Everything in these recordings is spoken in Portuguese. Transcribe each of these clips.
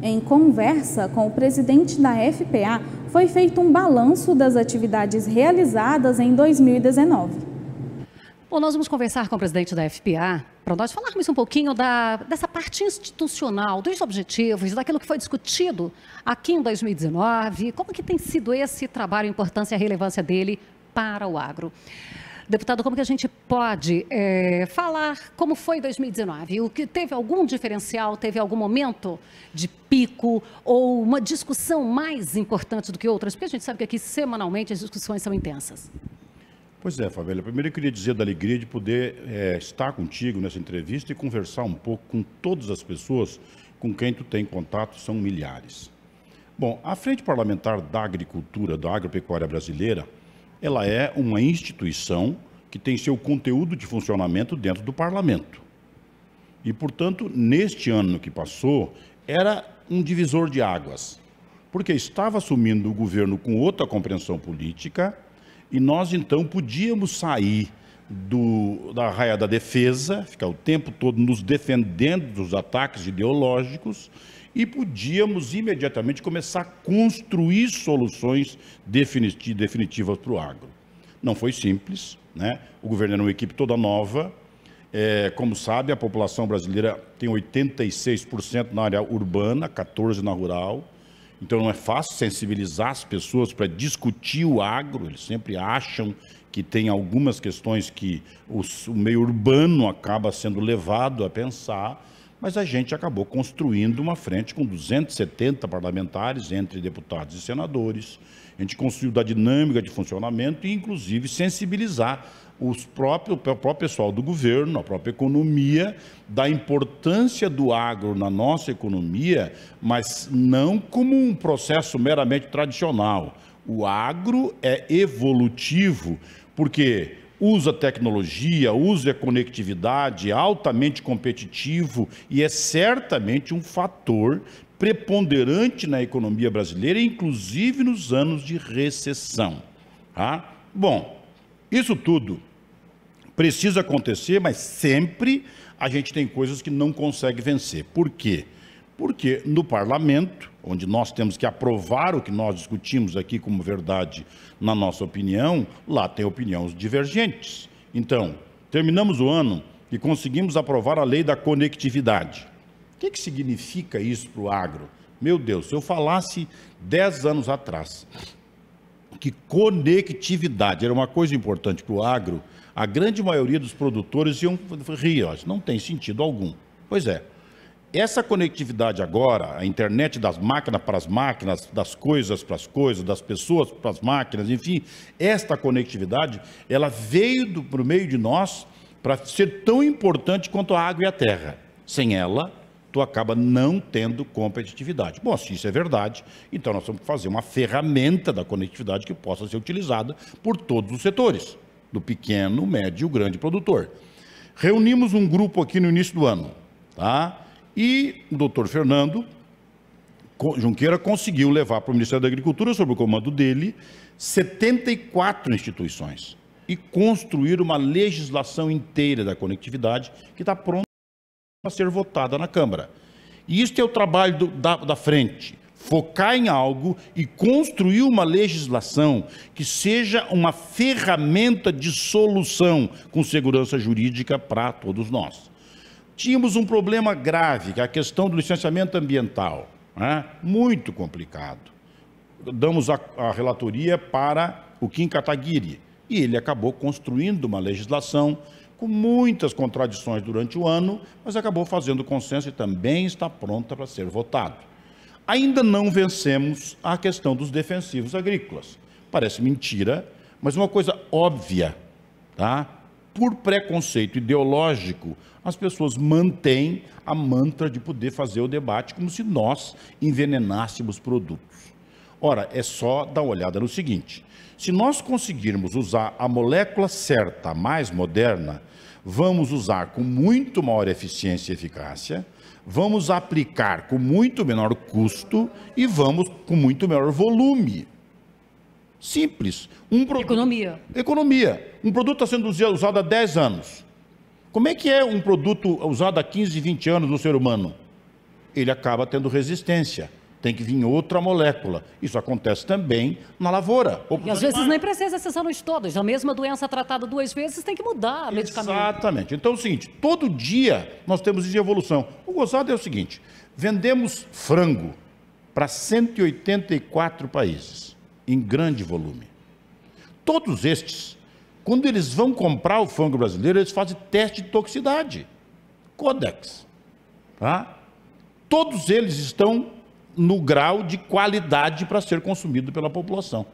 Em conversa com o presidente da FPA, foi feito um balanço das atividades realizadas em 2019. Bom, nós vamos conversar com o presidente da FPA para nós falarmos um pouquinho da, dessa parte institucional, dos objetivos, daquilo que foi discutido aqui em 2019, como que tem sido esse trabalho, a importância e a relevância dele para o agro. Deputado, como que a gente pode é, falar como foi 2019? O que teve algum diferencial? Teve algum momento de pico ou uma discussão mais importante do que outras? Porque a gente sabe que aqui semanalmente as discussões são intensas. Pois é, Favela. Primeiro eu queria dizer da alegria de poder é, estar contigo nessa entrevista e conversar um pouco com todas as pessoas com quem tu tem contato, são milhares. Bom, a Frente Parlamentar da Agricultura, da Agropecuária Brasileira, ela é uma instituição que tem seu conteúdo de funcionamento dentro do parlamento. E, portanto, neste ano que passou, era um divisor de águas, porque estava assumindo o governo com outra compreensão política e nós então podíamos sair do, da raia da defesa, ficar o tempo todo nos defendendo dos ataques ideológicos e podíamos imediatamente começar a construir soluções definitivas para o agro. Não foi simples, né? o governo era uma equipe toda nova, é, como sabe, a população brasileira tem 86% na área urbana, 14% na rural. Então não é fácil sensibilizar as pessoas para discutir o agro, eles sempre acham que tem algumas questões que o, o meio urbano acaba sendo levado a pensar, mas a gente acabou construindo uma frente com 270 parlamentares, entre deputados e senadores. A gente construiu da dinâmica de funcionamento e, inclusive, sensibilizar os próprios o próprio pessoal do governo, a própria economia, da importância do agro na nossa economia, mas não como um processo meramente tradicional. O agro é evolutivo, porque usa tecnologia, usa conectividade, é altamente competitivo e é certamente um fator preponderante na economia brasileira, inclusive nos anos de recessão. Tá? Bom, isso tudo precisa acontecer, mas sempre a gente tem coisas que não consegue vencer. Por quê? porque no parlamento, onde nós temos que aprovar o que nós discutimos aqui como verdade, na nossa opinião, lá tem opiniões divergentes. Então, terminamos o ano e conseguimos aprovar a lei da conectividade. O que, que significa isso para o agro? Meu Deus, se eu falasse 10 anos atrás que conectividade era uma coisa importante para o agro, a grande maioria dos produtores iam rir, ó, não tem sentido algum. Pois é, essa conectividade agora, a internet das máquinas para as máquinas, das coisas para as coisas, das pessoas para as máquinas, enfim, esta conectividade, ela veio do, por meio de nós para ser tão importante quanto a água e a terra. Sem ela, tu acaba não tendo competitividade. Bom, se isso é verdade, então nós temos que fazer uma ferramenta da conectividade que possa ser utilizada por todos os setores, do pequeno, médio e grande produtor. Reunimos um grupo aqui no início do ano, tá? E o doutor Fernando Junqueira conseguiu levar para o Ministério da Agricultura, sob o comando dele, 74 instituições e construir uma legislação inteira da conectividade que está pronta para ser votada na Câmara. E isso é o trabalho do, da, da frente focar em algo e construir uma legislação que seja uma ferramenta de solução com segurança jurídica para todos nós. Tínhamos um problema grave, que é a questão do licenciamento ambiental, né? muito complicado. Damos a, a relatoria para o Kim Kataguiri, e ele acabou construindo uma legislação com muitas contradições durante o ano, mas acabou fazendo consenso e também está pronta para ser votado. Ainda não vencemos a questão dos defensivos agrícolas. Parece mentira, mas uma coisa óbvia, tá? por preconceito ideológico, as pessoas mantêm a mantra de poder fazer o debate como se nós envenenássemos produtos. Ora, é só dar uma olhada no seguinte: se nós conseguirmos usar a molécula certa, mais moderna, vamos usar com muito maior eficiência e eficácia, vamos aplicar com muito menor custo e vamos com muito menor volume. Simples. Um produto, economia. Economia. Um produto está sendo usado há 10 anos. Como é que é um produto usado há 15, 20 anos no ser humano? Ele acaba tendo resistência. Tem que vir outra molécula. Isso acontece também na lavoura. e às vezes nem precisa esses anos todos. A mesma doença tratada duas vezes tem que mudar a medicamento. Exatamente. Então é o seguinte: todo dia nós temos de evolução. O gozado é o seguinte: vendemos frango para 184 países em grande volume. Todos estes, quando eles vão comprar o fango brasileiro, eles fazem teste de toxicidade. Codex. Tá? Todos eles estão no grau de qualidade para ser consumido pela população.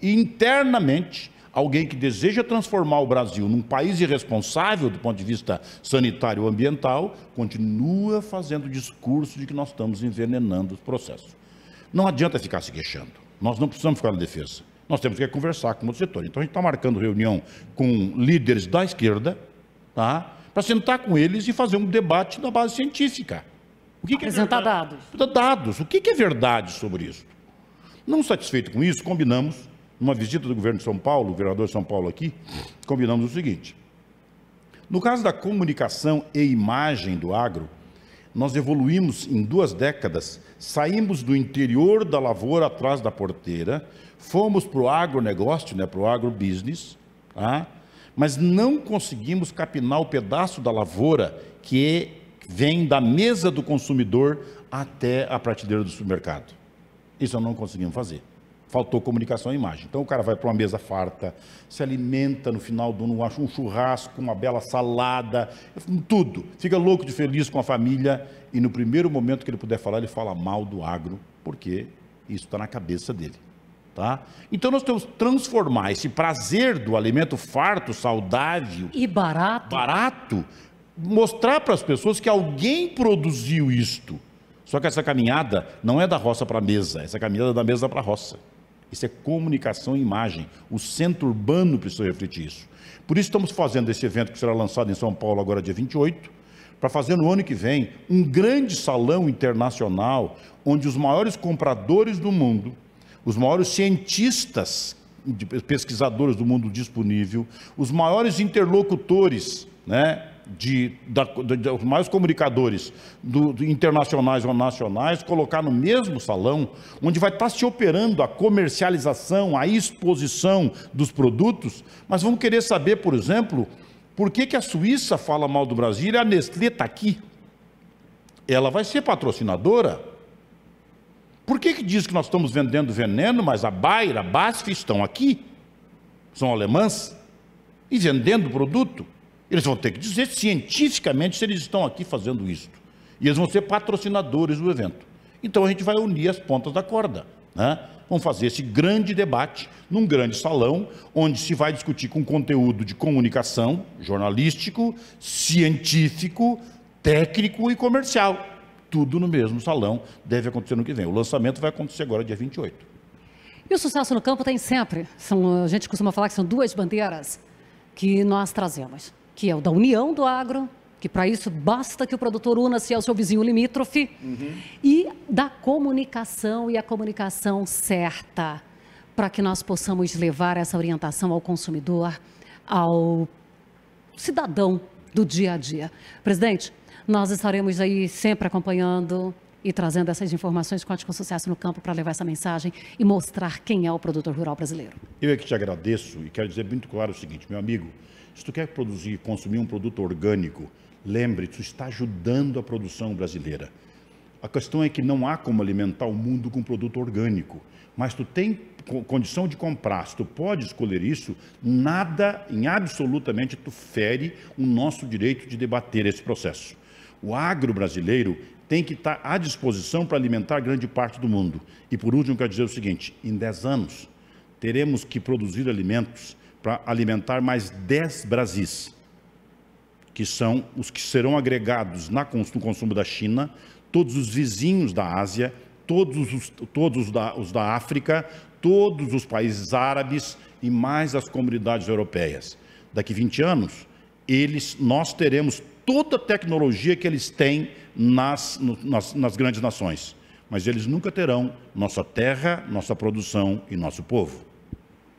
E internamente, alguém que deseja transformar o Brasil num país irresponsável do ponto de vista sanitário ou ambiental, continua fazendo discurso de que nós estamos envenenando os processos. Não adianta ficar se queixando. Nós não precisamos ficar na defesa. Nós temos que conversar com outro setor. Então a gente está marcando reunião com líderes da esquerda, tá? Para sentar com eles e fazer um debate na base científica. O que, que é Apresentar dados. Dados. O que, que é verdade sobre isso? Não satisfeito com isso, combinamos, numa visita do governo de São Paulo, o governador de São Paulo aqui, combinamos o seguinte. No caso da comunicação e imagem do agro, nós evoluímos em duas décadas, saímos do interior da lavoura atrás da porteira, fomos para o agronegócio, né, para o agrobusiness, tá? mas não conseguimos capinar o pedaço da lavoura que é, vem da mesa do consumidor até a prateleira do supermercado. Isso nós não conseguimos fazer faltou comunicação e imagem. Então o cara vai para uma mesa farta, se alimenta no final do ano, acha um churrasco, uma bela salada, tudo. Fica louco de feliz com a família e no primeiro momento que ele puder falar, ele fala mal do agro, porque isso está na cabeça dele. Tá? Então nós temos que transformar esse prazer do alimento farto, saudável e barato, barato mostrar para as pessoas que alguém produziu isto. Só que essa caminhada não é da roça para a mesa, essa caminhada é da mesa para a roça. Isso é comunicação e imagem. O centro urbano precisa refletir isso. Por isso estamos fazendo esse evento que será lançado em São Paulo agora dia 28, para fazer no ano que vem um grande salão internacional onde os maiores compradores do mundo, os maiores cientistas, pesquisadores do mundo disponível, os maiores interlocutores, né, de, da, de, de, mais comunicadores do, do, internacionais ou nacionais, colocar no mesmo salão, onde vai estar tá se operando a comercialização, a exposição dos produtos, mas vamos querer saber, por exemplo, por que, que a Suíça fala mal do Brasil e a Nestlé está aqui? Ela vai ser patrocinadora? Por que, que diz que nós estamos vendendo veneno, mas a Bayer, a BASF estão aqui? São alemãs? E vendendo produto? Eles vão ter que dizer cientificamente se eles estão aqui fazendo isso. E eles vão ser patrocinadores do evento. Então a gente vai unir as pontas da corda. Né? Vamos fazer esse grande debate num grande salão, onde se vai discutir com conteúdo de comunicação, jornalístico, científico, técnico e comercial. Tudo no mesmo salão deve acontecer no que vem. O lançamento vai acontecer agora, dia 28. E o sucesso no campo tem sempre. São, a gente costuma falar que são duas bandeiras que nós trazemos que é o da união do agro, que para isso basta que o produtor una-se ao é seu vizinho limítrofe, uhum. e da comunicação e a comunicação certa, para que nós possamos levar essa orientação ao consumidor, ao cidadão do dia a dia. Presidente, nós estaremos aí sempre acompanhando e trazendo essas informações. Conte com sucesso no campo para levar essa mensagem e mostrar quem é o produtor rural brasileiro. Eu é que te agradeço e quero dizer muito claro o seguinte, meu amigo. Se tu quer produzir, consumir um produto orgânico, lembre, tu está ajudando a produção brasileira. A questão é que não há como alimentar o mundo com produto orgânico, mas tu tem condição de comprar, se tu pode escolher isso, nada, em absolutamente, tu fere o nosso direito de debater esse processo. O agro brasileiro tem que estar tá à disposição para alimentar grande parte do mundo. E por último, quero dizer o seguinte: em 10 anos, teremos que produzir alimentos para alimentar mais 10 Brasis, que são os que serão agregados na, no consumo da China, todos os vizinhos da Ásia, todos, os, todos da, os da África, todos os países árabes e mais as comunidades europeias. Daqui 20 anos, eles, nós teremos toda a tecnologia que eles têm nas, nas, nas grandes nações, mas eles nunca terão nossa terra, nossa produção e nosso povo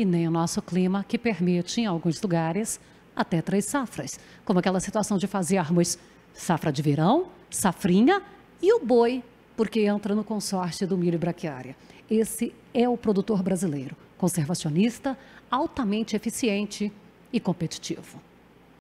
e nem o nosso clima, que permite, em alguns lugares, até três safras. Como aquela situação de fazermos safra de verão, safrinha e o boi, porque entra no consórcio do milho e braquiária. Esse é o produtor brasileiro, conservacionista, altamente eficiente e competitivo.